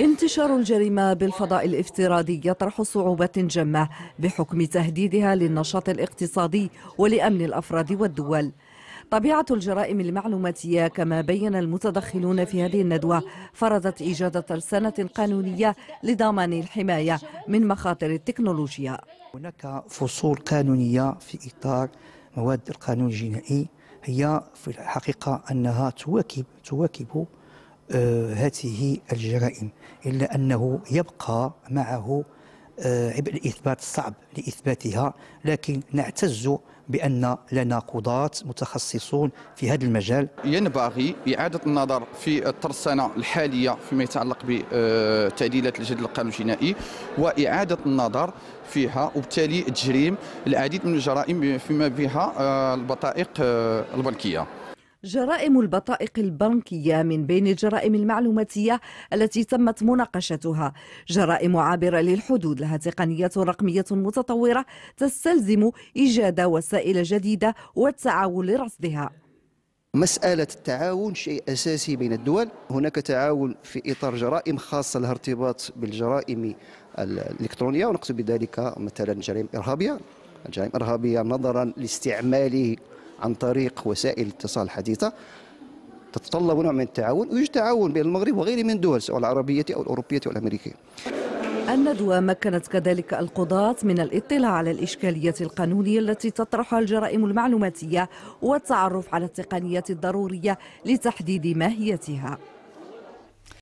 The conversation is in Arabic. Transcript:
انتشار الجريمة بالفضاء الافتراضي يطرح صعوبات جمة بحكم تهديدها للنشاط الاقتصادي ولأمن الأفراد والدول طبيعة الجرائم المعلوماتية كما بين المتدخلون في هذه الندوة فرضت إيجاد ترسانة قانونية لضمان الحماية من مخاطر التكنولوجيا هناك فصول قانونية في إطار مواد القانون الجنائي هي في الحقيقة أنها تواكب تواكب آه، هذه الجرائم إلا أنه يبقى معه آه، عبء الإثبات الصعب لإثباتها لكن نعتز بأن لنا قضاة متخصصون في هذا المجال ينبغي إعادة النظر في الترسانة الحالية فيما يتعلق بتعديلات الجدل القانون الجنائي وإعادة النظر فيها وبالتالي تجريم العديد من الجرائم فيما بها آه، البطائق البنكية جرائم البطائق البنكية من بين الجرائم المعلوماتية التي تمت مناقشتها جرائم عابرة للحدود لها تقنيات رقمية متطورة تستلزم إيجاد وسائل جديدة والتعاون لرصدها مسألة التعاون شيء أساسي بين الدول هناك تعاون في إطار جرائم خاصة لها ارتباط بالجرائم الإلكترونية ونقصد بذلك مثلا جرائم إرهابية الجرائم الإرهابية نظرا لاستعماله عن طريق وسائل الاتصال الحديثة تتطلب نوع من التعاون ويوجد تعاون بين المغرب وغيره من دول سواء العربية أو الأوروبية أو الأمريكية الندوة مكنت كذلك القضاة من الاطلاع على الإشكالية القانونية التي تطرحها الجرائم المعلوماتية والتعرف على التقنيات الضرورية لتحديد ماهيتها